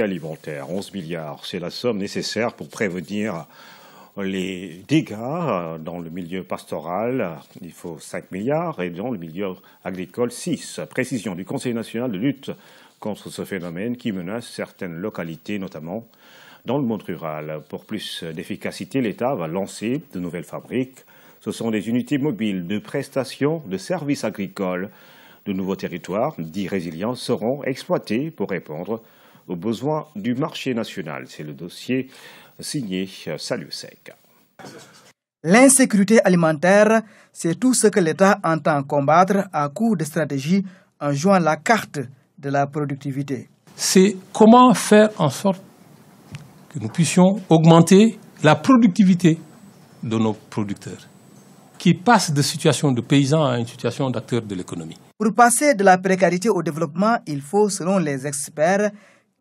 alimentaire. 11 milliards, c'est la somme nécessaire pour prévenir les dégâts dans le milieu pastoral, il faut 5 milliards, et dans le milieu agricole, 6. Précision du Conseil national de lutte contre ce phénomène qui menace certaines localités, notamment dans le monde rural. Pour plus d'efficacité, l'État va lancer de nouvelles fabriques. Ce sont des unités mobiles de prestations de services agricoles. De nouveaux territoires, dits résilients, seront exploités pour répondre aux besoins du marché national. C'est le dossier signé Salut Sec. L'insécurité alimentaire, c'est tout ce que l'État entend combattre à coup de stratégie en jouant la carte de la productivité. C'est comment faire en sorte que nous puissions augmenter la productivité de nos producteurs, qui passent de situation de paysan à une situation d'acteur de l'économie. Pour passer de la précarité au développement, il faut, selon les experts,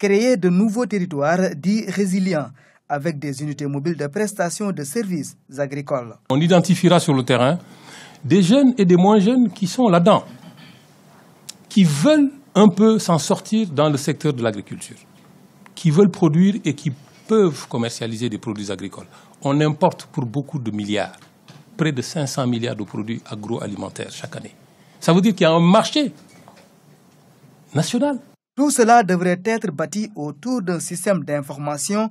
créer de nouveaux territoires dits résilients avec des unités mobiles de prestation de services agricoles. On identifiera sur le terrain des jeunes et des moins jeunes qui sont là-dedans, qui veulent un peu s'en sortir dans le secteur de l'agriculture, qui veulent produire et qui peuvent commercialiser des produits agricoles. On importe pour beaucoup de milliards, près de 500 milliards de produits agroalimentaires chaque année. Ça veut dire qu'il y a un marché national tout cela devrait être bâti autour d'un système d'information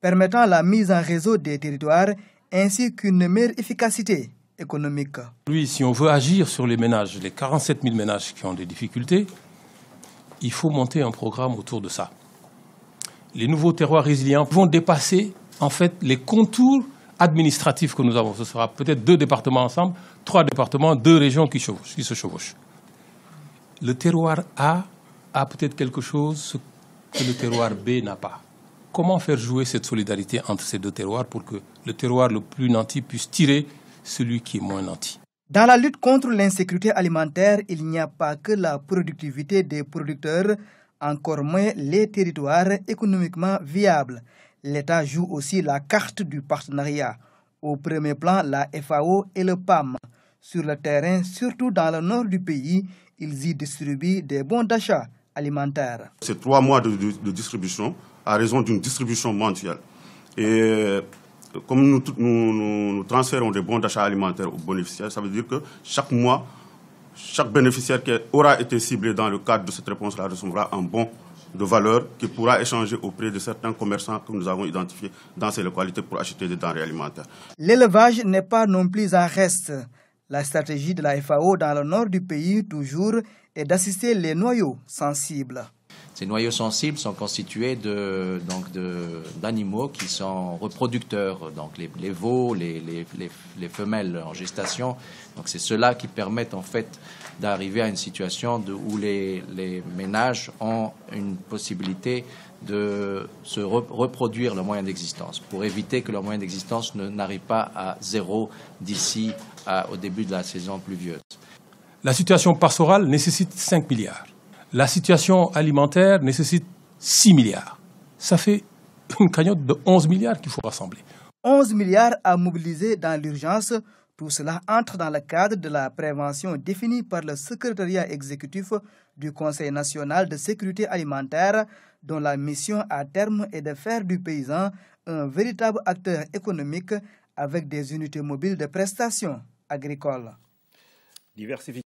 permettant la mise en réseau des territoires ainsi qu'une meilleure efficacité économique. Lui, si on veut agir sur les ménages, les 47 000 ménages qui ont des difficultés, il faut monter un programme autour de ça. Les nouveaux terroirs résilients vont dépasser en fait les contours administratifs que nous avons. Ce sera peut-être deux départements ensemble, trois départements, deux régions qui, qui se chevauchent. Le terroir A a peut-être quelque chose que le terroir B n'a pas. Comment faire jouer cette solidarité entre ces deux terroirs pour que le terroir le plus nanti puisse tirer celui qui est moins nanti Dans la lutte contre l'insécurité alimentaire, il n'y a pas que la productivité des producteurs, encore moins les territoires économiquement viables. L'État joue aussi la carte du partenariat. Au premier plan, la FAO et le PAM. Sur le terrain, surtout dans le nord du pays, ils y distribuent des bons d'achat alimentaire. C'est trois mois de, distribution à raison d'une distribution mensuelle. Et euh, comme nous, transférons des bons d'achat alimentaire aux bénéficiaires, ça veut dire que chaque mois, chaque bénéficiaire qui aura été ciblé dans le cadre de cette réponse-là recevra un bon de valeur qui pourra échanger auprès de certains commerçants que nous avons identifiés dans ces localités pour acheter des denrées alimentaires. L'élevage n'est pas non plus en reste. La stratégie de la FAO dans le nord du pays, toujours, et d'assister les noyaux sensibles. Ces noyaux sensibles sont constitués d'animaux qui sont reproducteurs, donc les, veaux, les, les, femelles en gestation. Donc c'est cela qui permet en fait d'arriver à une situation de, où les, ménages ont une possibilité de se reproduire leur moyen d'existence pour éviter que leur moyen d'existence n'arrive pas à zéro d'ici au début de la saison pluvieuse. La situation pastorale nécessite 5 milliards. La situation alimentaire nécessite 6 milliards. Ça fait une cagnotte de 11 milliards qu'il faut rassembler. 11 milliards à mobiliser dans l'urgence. Tout cela entre dans le cadre de la prévention définie par le secrétariat exécutif du Conseil national de sécurité alimentaire, dont la mission à terme est de faire du paysan un véritable acteur économique avec des unités mobiles de prestations agricoles. Diversification.